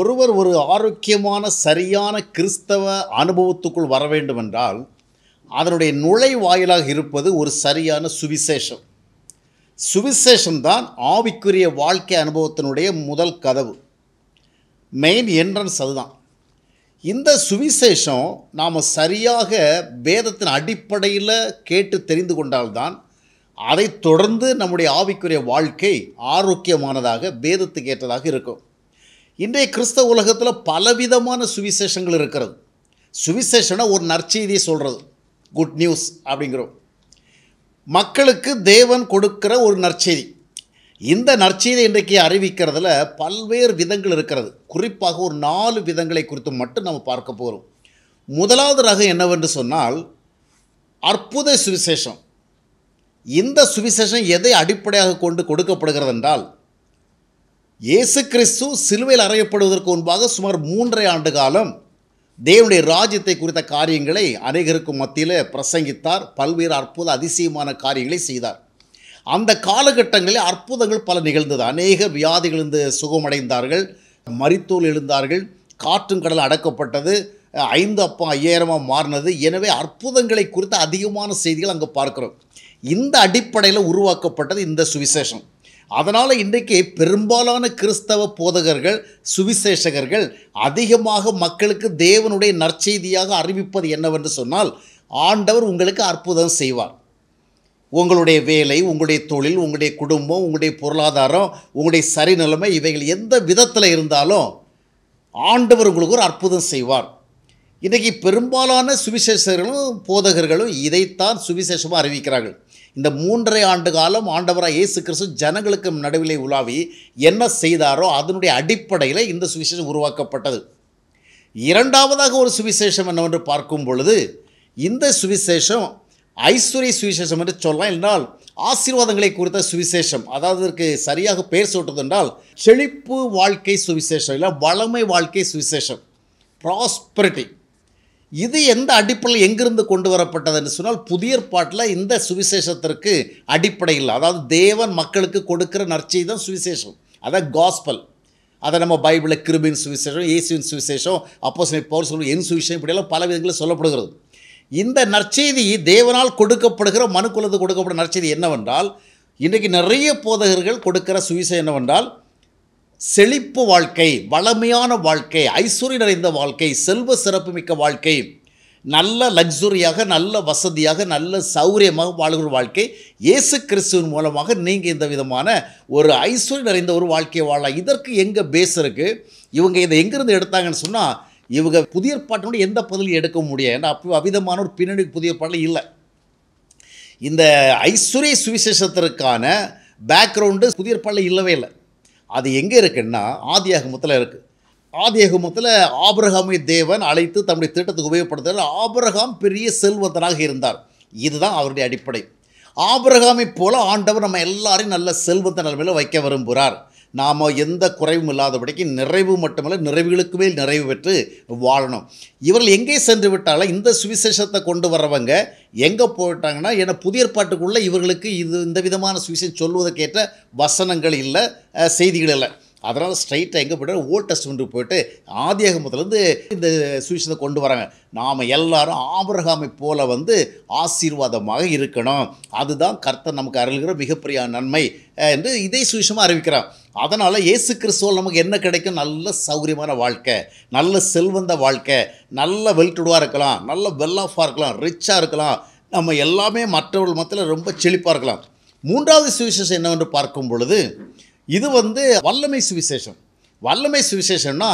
ஒருவர் ஒரு ஆரோக்கியமான சரியான கிறிஸ்தவ அனுபவத்துக்குள் வர வேண்டும் என்றால் அதனுடைய நுழைவாயிலாக இருப்பது ஒரு சரியான சுவிசேஷம் சுவிசேஷம் தான் ஆவிக்குரிய வாழ்க்கை அனுபவத்தினுடைய முதல் கதவு மெயின் என்ட்ரன்ஸ் அதுதான் இந்த சுவிசேஷம் நாம் சரியாக வேதத்தின் அடிப்படையில் கேட்டு தெரிந்து கொண்டால்தான் அதை தொடர்ந்து நம்முடைய ஆவிக்குரிய வாழ்க்கை ஆரோக்கியமானதாக வேதத்துக்கு ஏற்றதாக இருக்கும் இன்றைய கிறிஸ்தவ உலகத்தில் பலவிதமான சுவிசேஷங்கள் இருக்கிறது சுவிசேஷனை ஒரு நற்செய்தியை சொல்கிறது குட் நியூஸ் அப்படிங்கிறோம் மக்களுக்கு தேவன் கொடுக்கிற ஒரு நற்செய்தி இந்த நற்செய்தி இன்றைக்கு அறிவிக்கிறதுல பல்வேறு விதங்கள் இருக்கிறது குறிப்பாக ஒரு நாலு விதங்களை குறித்து மட்டும் நம்ம பார்க்க போகிறோம் முதலாவது ரகம் என்னவென்று சொன்னால் அற்புத சுவிசேஷம் இந்த சுவிசேஷம் எதை அடிப்படையாக கொண்டு கொடுக்கப்படுகிறது என்றால் இயேசு கிறிஸ்து சிலுவையில் அறையப்படுவதற்கு முன்பாக சுமார் மூன்றரை ஆண்டு காலம் தேவனுடைய ராஜ்யத்தை குறித்த காரியங்களை அநேகருக்கும் மத்தியில் பிரசங்கித்தார் பல்வேறு அற்புத அதிசயமான காரியங்களை செய்தார் அந்த காலகட்டங்களில் அற்புதங்கள் பல நிகழ்ந்தது அநேக வியாதிகள் இருந்து சுகமடைந்தார்கள் மரித்தூள் எழுந்தார்கள் காற்றும் கடல் அடக்கப்பட்டது ஐந்து அப்பா ஐயாயிரமாக மாறினது எனவே அற்புதங்களை குறித்த அதிகமான செய்திகள் அங்கே பார்க்குறோம் இந்த அடிப்படையில் உருவாக்கப்பட்டது இந்த சுவிசேஷம் அதனால் இன்றைக்கு பெரும்பாலான கிறிஸ்தவ போதகர்கள் சுவிசேஷகர்கள் அதிகமாக மக்களுக்கு தேவனுடைய நற்செய்தியாக அறிவிப்பது என்னவென்று சொன்னால் ஆண்டவர் உங்களுக்கு அற்புதம் செய்வார் உங்களுடைய வேலை உங்களுடைய தொழில் உங்களுடைய குடும்பம் உங்களுடைய பொருளாதாரம் உங்களுடைய சரிநிலைமை இவைகள் எந்த விதத்தில் இருந்தாலும் ஆண்டவர் உங்களுக்கு ஒரு அற்புதம் செய்வார் இன்றைக்கி பெரும்பாலான சுவிசேஷர்களும் போதகர்களும் இதைத்தான் சுவிசேஷமாக அறிவிக்கிறார்கள் இந்த மூன்றரை ஆண்டு காலம் ஆண்டவராக இயேசு கிறிஸ்து ஜனங்களுக்கு நடுவிலே உலாவி என்ன செய்தாரோ அதனுடைய அடிப்படையில் இந்த சுவிசேஷம் உருவாக்கப்பட்டது இரண்டாவதாக ஒரு சுவிசேஷம் என்னவென்று பார்க்கும் பொழுது இந்த சுவிசேஷம் ஐஸ்வர்ய சுவிசேஷம் என்று சொல்லலாம் என்றால் ஆசீர்வாதங்களை குறித்த சுவிசேஷம் அதாவது இதற்கு சரியாக பெயர் சொல்றது என்றால் செழிப்பு வாழ்க்கை சுவிசேஷம் இல்லை வளமை வாழ்க்கை சுவிசேஷம் ப்ராஸ்பரிட்டி இது எந்த அடிப்படையில் எங்கிருந்து கொண்டு வரப்பட்டது என்று சொன்னால் புதிய பாட்டில் இந்த சுவிசேஷத்திற்கு அடிப்படையில் அதாவது தேவன் மக்களுக்கு கொடுக்கிற நற்செய்தி தான் சுவிசேஷம் அதான் காஸ்பல் அதை நம்ம பைபிளில் கிருபின் சுவிசேஷம் இயேசுவின் சுவிசேஷம் அப்போ பவர் சொல்லும் என் சுவிசேஷம் இப்படியெல்லாம் பல விதங்களில் சொல்லப்படுகிறது இந்த நற்செய்தி தேவனால் கொடுக்கப்படுகிற மனுக்குலத்து கொடுக்கப்படும் நற்செய்தி என்னவென்றால் இன்றைக்கு நிறைய போதகர்கள் கொடுக்கிற சுவிசேஷம் என்னவென்றால் செழிப்பு வாழ்க்கை வளமையான வாழ்க்கை ஐஸ்வர்யம் நிறைந்த வாழ்க்கை செல்வ சிறப்புமிக்க வாழ்க்கை நல்ல லக்ஸுரியாக நல்ல வசதியாக நல்ல சௌரியமாக வாழ்கிற வாழ்க்கை இயேசு கிறிஸ்துவின் மூலமாக நீங்கள் இந்த விதமான ஒரு ஐஸ்வர்யம் நிறைந்த ஒரு வாழ்க்கையை வாழலாம் இதற்கு எங்கே பேஸ் இருக்குது இவங்க இதை எங்கேருந்து எடுத்தாங்கன்னு சொன்னால் இவங்க புதிய பாட்டினோட எந்த பதிலையும் எடுக்க முடியாது ஏன்னா அப்போ அவிதமான ஒரு பின்னணி புதிய பாட்டில் இல்லை இந்த ஐஸ்வர்ய சுவிசேஷத்திற்கான பேக்ரவுண்டு புதிய பாட்டில் இல்லவே இல்லை அது எங்கே இருக்குன்னா ஆதியாகமத்தில் இருக்குது ஆதியாகமத்தில் ஆபரகாமை தேவன் அழைத்து தம்முடைய திட்டத்துக்கு உபயோகப்படுத்துகிற ஆபரகாம் பெரிய செல்வந்தனாக இருந்தார் இதுதான் அவருடைய அடிப்படை ஆபரகாமை போல ஆண்டவர் நம்ம எல்லாரையும் நல்ல செல்வத்த நிலைமையில் வைக்க விரும்புகிறார் நாம் எந்த குறைவும் இல்லாதபடிக்கு நிறைவு மட்டுமல்ல நிறைவுகளுக்கு மேல் நிறைவு பெற்று வாழணும் இவர்கள் எங்கே சென்று விட்டாலும் இந்த சுவிசேஷத்தை கொண்டு வர்றவங்க எங்கே போயிட்டாங்கன்னா ஏன்னா புதிய ஏற்பாட்டுக்குள்ளே இவர்களுக்கு இது இந்த விதமான சுவிசேஷம் சொல்வதற்கேற்ற வசனங்கள் இல்லை செய்திகள் இல்லை அதனால் ஸ்ட்ரைட்டாக எங்கே போய்ட்டு ஓல்ட் டெஸ்ட்மெண்ட்டுக்கு போயிட்டு ஆதியகமத்துலேருந்து இந்த சுவிசேஷத்தை கொண்டு வராங்க நாம் எல்லாரும் ஆபரகாமை போல வந்து ஆசீர்வாதமாக இருக்கணும் அதுதான் கர்த்தன் நமக்கு அருள்கிற மிகப்பெரிய நன்மை என்று இதே சுவிசமாக அறிவிக்கிறான் அதனால் இயேசு கிறிஸ்துவல் நமக்கு என்ன கிடைக்கும் நல்ல சௌகரியமான வாழ்க்கை நல்ல செல்வந்த வாழ்க்கை நல்ல வெல்டுடாக இருக்கலாம் நல்ல வெல் ஆஃபாக இருக்கலாம் ரிச்சாக இருக்கலாம் நம்ம எல்லாமே மற்றவர்கள் மத்தியில் ரொம்ப செழிப்பாக இருக்கலாம் மூன்றாவது சுவிசேஷம் என்னவென்று பார்க்கும் பொழுது இது வந்து வல்லமை சுவிசேஷம் வல்லமை சுவிசேஷம்னா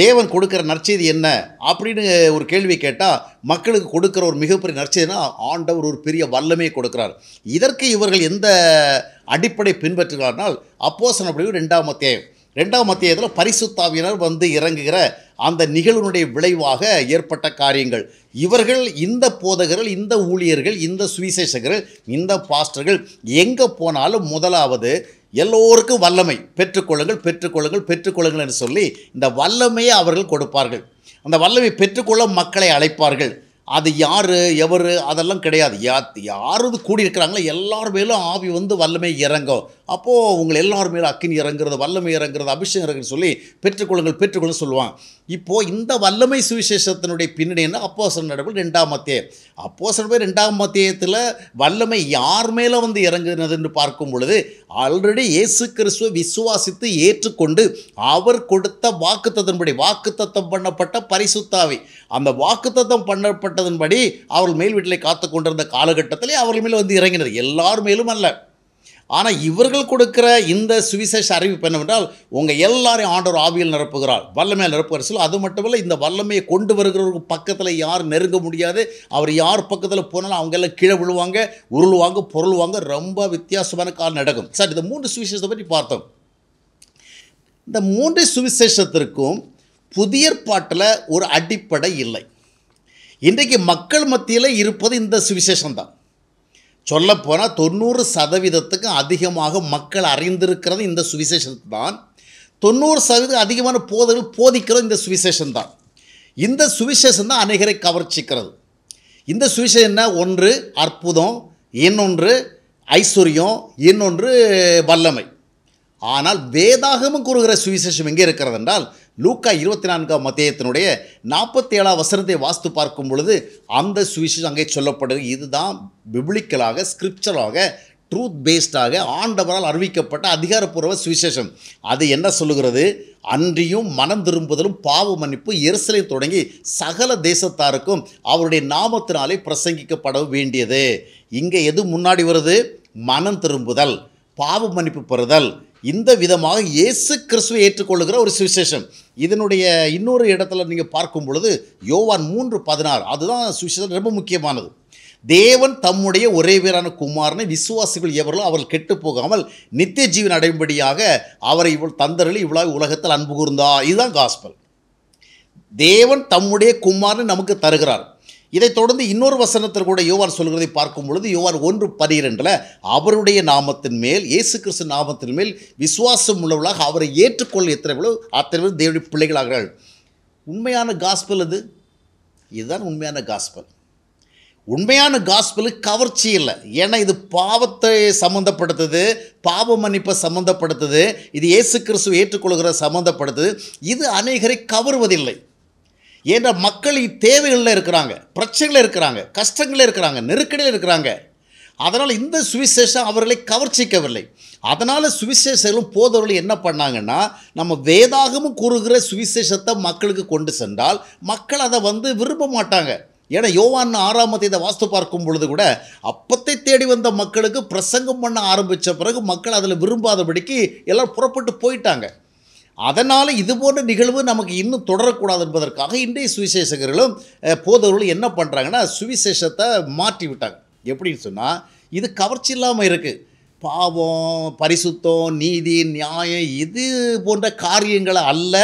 தேவன் கொடுக்குற நற்செய்தி என்ன அப்படின்னு ஒரு கேள்வி கேட்டால் மக்களுக்கு கொடுக்குற ஒரு மிகப்பெரிய நற்செய்தினா ஆண்டவர் ஒரு பெரிய வல்லமையை கொடுக்குறார் இதற்கு இவர்கள் எந்த அடிப்படை பின்பற்றுகிறார்னால் அப்போசன அப்படியே ரெண்டாம் அத்தியாயம் ரெண்டாம் அத்தியாயத்தில் பரிசுத்தாவியினர் வந்து இறங்குகிற அந்த நிகழ்வுனுடைய விளைவாக ஏற்பட்ட காரியங்கள் இவர்கள் இந்த போதகர்கள் இந்த ஊழியர்கள் இந்த சுவிசேஷகர்கள் இந்த பாஸ்டர்கள் எங்கே போனாலும் முதலாவது எல்லோருக்கும் வல்லமை பெற்றுக்கொள்ளுங்கள் பெற்றுக்கொள்ளுங்கள் பெற்றுக்கொள்ளுங்கள் என்று சொல்லி இந்த வல்லமையை அவர்கள் கொடுப்பார்கள் அந்த வல்லமை பெற்றுக்கொள்ள மக்களை அழைப்பார்கள் அது யார் எவர் அதெல்லாம் கிடையாது யா யாரும் கூடியிருக்கிறாங்களோ எல்லார் மேலும் ஆவி வந்து வல்லமை இறங்கும் அப்போது உங்கள் எல்லோரும் மேலே அக்கினி இறங்குறது வல்லமை இறங்குறது அபிஷேகம் இறங்குன்னு சொல்லி பெற்றுக்கொள்ளுங்கள் பெற்றுக்கொள்ளும் சொல்லுவான் இப்போது இந்த வல்லமை சுவிசேஷத்தினுடைய பின்னணி என்ன அப்போசன் நடவடிக்கை ரெண்டாம் மத்தியம் அப்போசன் போய் ரெண்டாம் மத்தியத்தில் வல்லமை யார் மேலே வந்து இறங்குனது என்று பார்க்கும் பொழுது ஆல்ரெடி இயேசு கிறிஸ்துவ விசுவாசித்து ஏற்றுக்கொண்டு அவர் கொடுத்த வாக்குத்தத்தின்படி வாக்குத்தத்தம் பண்ணப்பட்ட பரிசுத்தாவை அந்த வாக்குத்தத்தம் பண்ணப்பட்டதன்படி அவர்கள் மேல் வீட்டில் காத்து கொண்டிருந்த காலகட்டத்திலே அவர்கள் மேலே வந்து இறங்கினர் எல்லார் மேலும் அல்ல ஆனால் இவர்கள் கொடுக்குற இந்த சுவிசேஷ அறிவிப்பு என்னவென்றால் உங்கள் எல்லாரையும் ஆண்டவர் ஆவியில் நிரப்புகிறார் வல்லமையில் நிரப்புகிற சொல் அது மட்டுமல்ல இந்த வல்லமையை கொண்டு வருகிறவருக்கு பக்கத்தில் யார் நெருங்க முடியாது அவர் யார் பக்கத்தில் போனாலும் அவங்க எல்லாம் கீழே விழுவாங்க உருள்வாங்க பொருள்வாங்க ரொம்ப வித்தியாசமான காலம் நடக்கும் சார் இந்த மூன்று சுவிசேஷத்தை பற்றி பார்த்தோம் இந்த மூன்று சுவிசேஷத்திற்கும் புதிய பாட்டில் ஒரு அடிப்படை இல்லை இன்றைக்கு மக்கள் மத்தியில் இருப்பது இந்த தான் சொல்லப்போனால் தொண்ணூறு சதவீதத்துக்கு அதிகமாக மக்கள் அறிந்திருக்கிறது இந்த சுவிசேஷன் தான் தொண்ணூறு சதவீதம் அதிகமான போதர்கள் போதிக்கிறது இந்த சுவிசேஷன் தான் இந்த சுவிசேஷன் தான் அநேகரை கவர்ச்சிக்கிறது இந்த என்ன ஒன்று அற்புதம் இன்னொன்று ஐஸ்வர்யம் இன்னொன்று வல்லமை ஆனால் வேதாகமும் கூறுகிற சுவிசேஷம் எங்கே இருக்கிறது என்றால் லூக்கா இருபத்தி நான்காம் மத்தியத்தினுடைய நாற்பத்தி ஏழாம் வசனத்தை வாஸ்து பார்க்கும் பொழுது அந்த சுவிசேஷம் அங்கே சொல்லப்படுது இதுதான் பிப்ளிக்கலாக ஸ்கிரிப்சராக ட்ரூத் பேஸ்டாக ஆண்டவரால் அறிவிக்கப்பட்ட அதிகாரப்பூர்வ சுவிசேஷம் அது என்ன சொல்லுகிறது அன்றியும் மனம் திரும்புதலும் பாவ மன்னிப்பு எரிசலை தொடங்கி சகல தேசத்தாருக்கும் அவருடைய நாமத்தினாலே பிரசங்கிக்கப்பட வேண்டியது இங்கே எது முன்னாடி வருது மனம் திரும்புதல் பாவ மன்னிப்பு பெறுதல் இந்த விதமாக இயேசு கிறிஸ்துவை ஏற்றுக்கொள்ளுகிற ஒரு சுவிசேஷம் இதனுடைய இன்னொரு இடத்துல நீங்கள் பார்க்கும் பொழுது யோவான் மூன்று பதினாறு அதுதான் சுவிசேஷம் ரொம்ப முக்கியமானது தேவன் தம்முடைய ஒரே பேரான குமாரனை விசுவாசிகள் எவர்களோ அவர்கள் கெட்டு போகாமல் நித்திய ஜீவன் அடையும்படியாக அவரை இவள் தந்தர்கள் இவ்வளவு உலகத்தில் அன்பு கூர்ந்தா இதுதான் காஸ்பல் தேவன் தம்முடைய குமாரனை நமக்கு தருகிறார் இதைத் தொடர்ந்து இன்னொரு வசனத்தில் கூட யோவான் சொல்கிறதை பார்க்கும் பொழுது யோவான் ஒன்று பனிரெண்டில் அவருடைய நாமத்தின் மேல் இயேசு கிறிஸ்து நாமத்தின் மேல் விசுவாசம் உள்ளவர்களாக அவரை ஏற்றுக்கொள்ள எத்தனை அத்தனை பேர் தேவடி பிள்ளைகளாகிறார்கள் உண்மையான காஸ்பல் அது இதுதான் உண்மையான காஸ்பல் உண்மையான காஸ்பலு கவர்ச்சி இல்லை ஏன்னா இது பாவத்தை சம்மந்தப்படுத்துது பாவ மன்னிப்பை சம்மந்தப்படுத்துது இது இயேசு கிறிஸ்து ஏற்றுக்கொள்கிற சம்மந்தப்படுத்துது இது அநேகரை கவருவதில்லை ஏன்னா மக்கள் தேவைகளில் இருக்கிறாங்க பிரச்சனைகளில் இருக்கிறாங்க கஷ்டங்களில் இருக்கிறாங்க நெருக்கடியில் இருக்கிறாங்க அதனால் இந்த சுவிசேஷம் அவர்களை கவர்ச்சிக்கவில்லை அதனால் சுவிசேஷர்களும் போதவர்கள் என்ன பண்ணாங்கன்னா நம்ம வேதாகமும் கூறுகிற சுவிசேஷத்தை மக்களுக்கு கொண்டு சென்றால் மக்கள் அதை வந்து விரும்ப மாட்டாங்க ஏன்னா யோவான் ஆறாமத்தை இதை வாஸ்து பார்க்கும் பொழுது கூட அப்பத்தை தேடி வந்த மக்களுக்கு பிரசங்கம் பண்ண ஆரம்பித்த பிறகு மக்கள் அதில் விரும்பாதபடிக்கு எல்லோரும் புறப்பட்டு போயிட்டாங்க அதனால் இது போன்ற நிகழ்வு நமக்கு இன்னும் தொடரக்கூடாது என்பதற்காக இன்றைய சுவிசேஷகர்களும் போதவர்களும் என்ன பண்ணுறாங்கன்னா சுவிசேஷத்தை மாற்றி விட்டாங்க எப்படின்னு சொன்னால் இது கவர்ச்சி இல்லாமல் இருக்குது பாவம் பரிசுத்தம் நீதி நியாயம் இது போன்ற காரியங்களை அல்ல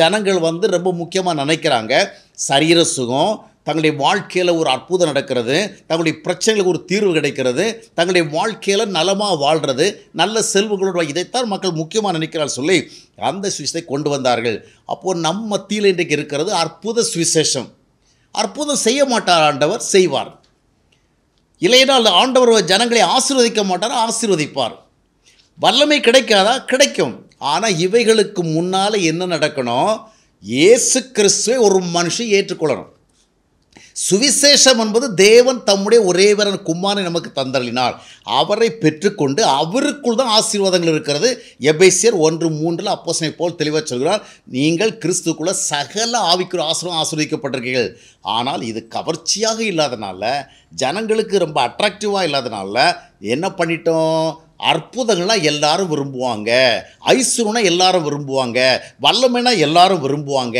ஜனங்கள் வந்து ரொம்ப முக்கியமாக நினைக்கிறாங்க சரீர சுகம் தங்களுடைய வாழ்க்கையில் ஒரு அற்புதம் நடக்கிறது தங்களுடைய பிரச்சனைகளுக்கு ஒரு தீர்வு கிடைக்கிறது தங்களுடைய வாழ்க்கையில் நலமாக வாழ்கிறது நல்ல செல்வங்களோட இதைத்தான் மக்கள் முக்கியமாக நினைக்கிறார் சொல்லி அந்த சுவிசத்தை கொண்டு வந்தார்கள் அப்போது நம்ம மத்தியில் இன்றைக்கு இருக்கிறது அற்புத சுவிசேஷம் அற்புதம் செய்ய மாட்டார் ஆண்டவர் செய்வார் இல்லையினால் ஆண்டவர் ஜனங்களை ஆசீர்வதிக்க மாட்டார் ஆசீர்வதிப்பார் வல்லமை கிடைக்காதா கிடைக்கும் ஆனால் இவைகளுக்கு முன்னால் என்ன நடக்கணும் இயேசு கிறிஸ்துவை ஒரு மனுஷன் ஏற்றுக்கொள்ளணும் சுவிசேஷம் என்பது தேவன் தம்முடைய ஒரேவரன் குமாரை நமக்கு தந்தளினார் அவரை பெற்றுக்கொண்டு அவருக்குள் தான் ஆசீர்வாதங்கள் இருக்கிறது எபேசியர் ஒன்று மூன்றில் அப்போசனை போல் தெளிவாக சொல்கிறார் நீங்கள் கிறிஸ்துக்குள்ள சகல ஆவிக்குரிய ஆசீர்வாதம் ஆசீர்வதிக்கப்பட்டிருக்கீர்கள் ஆனால் இது கவர்ச்சியாக இல்லாதனால ஜனங்களுக்கு ரொம்ப அட்ராக்டிவாக இல்லாதனால என்ன பண்ணிட்டோம் அற்புதங்கள்லாம் எல்லாரும் விரும்புவாங்க ஐசுனா எல்லாரும் விரும்புவாங்க வல்லமைனா எல்லாரும் விரும்புவாங்க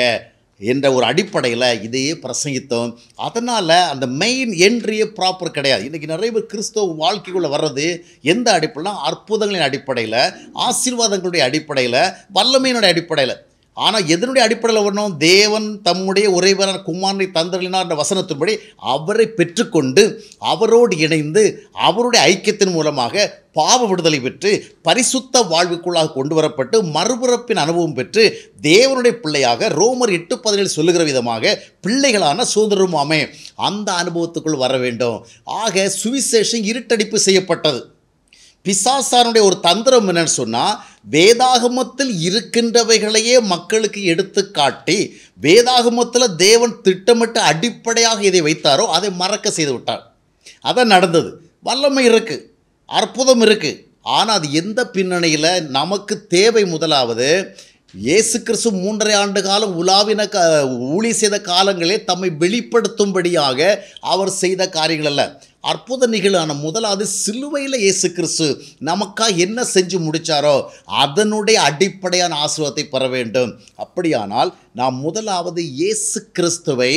என்ற ஒரு அடிப்படையில் இதையே பிரசங்கித்தோம் அதனால் அந்த மெயின் என்ட்ரியே ப்ராப்பர் கிடையாது இன்றைக்கி நிறைய பேர் கிறிஸ்தவ வாழ்க்கைக்குள்ளே வர்றது எந்த அடிப்படையில் அற்புதங்களின் அடிப்படையில் ஆசீர்வாதங்களுடைய அடிப்படையில் வல்லமையினுடைய அடிப்படையில் ஆனால் எதனுடைய அடிப்படையில் வரணும் தேவன் தம்முடைய உறைவரான குமாரனை தந்தரினார் என்ற வசனத்தின்படி அவரை பெற்றுக்கொண்டு அவரோடு இணைந்து அவருடைய ஐக்கியத்தின் மூலமாக பாவ விடுதலை பெற்று பரிசுத்த வாழ்வுக்குள்ளாக கொண்டு வரப்பட்டு மறுபிறப்பின் அனுபவம் பெற்று தேவனுடைய பிள்ளையாக ரோமர் எட்டு பதினேழு சொல்லுகிற விதமாக பிள்ளைகளான சுதந்திரமாமே அந்த அனுபவத்துக்குள் வர வேண்டும் ஆக சுவிசேஷம் இருட்டடிப்பு செய்யப்பட்டது பிசாசாருடைய ஒரு தந்திரம் என்னன்னு சொன்னால் வேதாகமத்தில் இருக்கின்றவைகளையே மக்களுக்கு எடுத்து காட்டி வேதாகமத்தில் தேவன் திட்டமிட்டு அடிப்படையாக இதை வைத்தாரோ அதை மறக்க செய்து விட்டார் அதான் நடந்தது வல்லமை இருக்குது அற்புதம் இருக்குது ஆனால் அது எந்த பின்னணியில் நமக்கு தேவை முதலாவது இயேசு கிறிஸ்து மூன்றரை ஆண்டு காலம் உலாவின க ஊழி செய்த காலங்களே தம்மை வெளிப்படுத்தும்படியாக அவர் செய்த காரியங்கள் அல்ல அற்புத நிகழான முதலாவது சிலுவையில் இயேசு கிறிஸ்து நமக்காக என்ன செஞ்சு முடித்தாரோ அதனுடைய அடிப்படையான ஆசிரியத்தை பெற வேண்டும் அப்படியானால் நாம் முதலாவது இயேசு கிறிஸ்துவை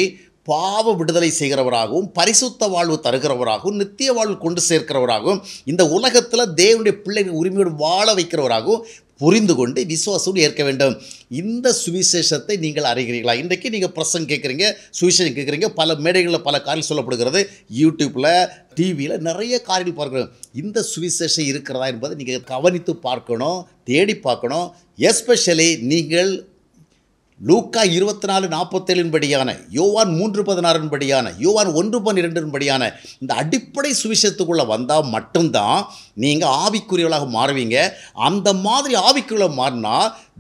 பாவ விடுதலை செய்கிறவராகவும் பரிசுத்த வாழ்வு தருகிறவராகவும் நித்திய வாழ்வு கொண்டு சேர்க்கிறவராகவும் இந்த உலகத்தில் தேவனுடைய பிள்ளைகள் உரிமையோடு வாழ வைக்கிறவராகவும் புரிந்து கொண்டு விசுவாசோடு ஏற்க வேண்டும் இந்த சுவிசேஷத்தை நீங்கள் அறிகிறீர்களா இன்றைக்கு நீங்கள் பிரசங்கம் கேட்குறீங்க சுவிசேஷம் கேட்குறீங்க பல மேடைகளில் பல காரியம் சொல்லப்படுகிறது யூடியூப்பில் டிவியில் நிறைய காரியங்கள் பார்க்குறோம் இந்த சுவிசேஷம் இருக்கிறதா என்பதை நீங்கள் கவனித்து பார்க்கணும் தேடி பார்க்கணும் எஸ்பெஷலி நீங்கள் லூக்கா இருபத்தி நாலு படியான யோவான் மூன்று பதினாறின்படியான யோவான் ஒன்று பன்னிரெண்டின்படியான இந்த அடிப்படை சுவிசேஷத்துக்குள்ளே வந்தால் மட்டும்தான் நீங்கள் ஆவிக்குரியவளாக மாறுவீங்க அந்த மாதிரி ஆவிக்குரியவளாக மாறினா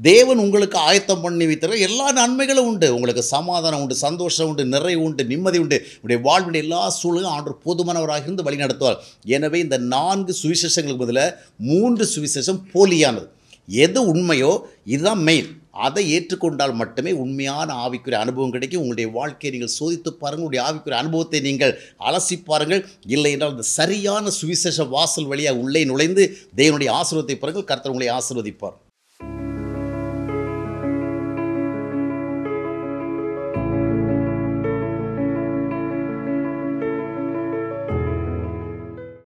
தேவன் உங்களுக்கு ஆயத்தம் பண்ணி வைத்தவர் எல்லா நன்மைகளும் உண்டு உங்களுக்கு சமாதானம் உண்டு சந்தோஷம் உண்டு நிறைவு உண்டு நிம்மதி உண்டு உடைய வாழ்வின் எல்லா சூழலும் ஆண்டு போதுமானவராக இருந்து வழி எனவே இந்த நான்கு சுவிசேஷங்களுக்கு பதில் மூன்று சுவிசேஷம் போலியானது எது உண்மையோ இதுதான் மெயின் அதை ஏற்றுக்கொண்டால் மட்டுமே உண்மையான ஆவிக்குரிய அனுபவம் கிடைக்கும் உங்களுடைய வாழ்க்கையை நீங்கள் சோதித்து பாருங்கள் உங்களுடைய ஆவிக்குரிய அனுபவத்தை நீங்கள் அலசி பாருங்கள் இல்லை என்றால் இந்த சரியான சுவிசேஷ வாசல் வழியாக உள்ளே நுழைந்து தேவனுடைய ஆசிரியத்தை பாருங்கள் கர்த்தர் உங்களை ஆசீர்வதிப்பார்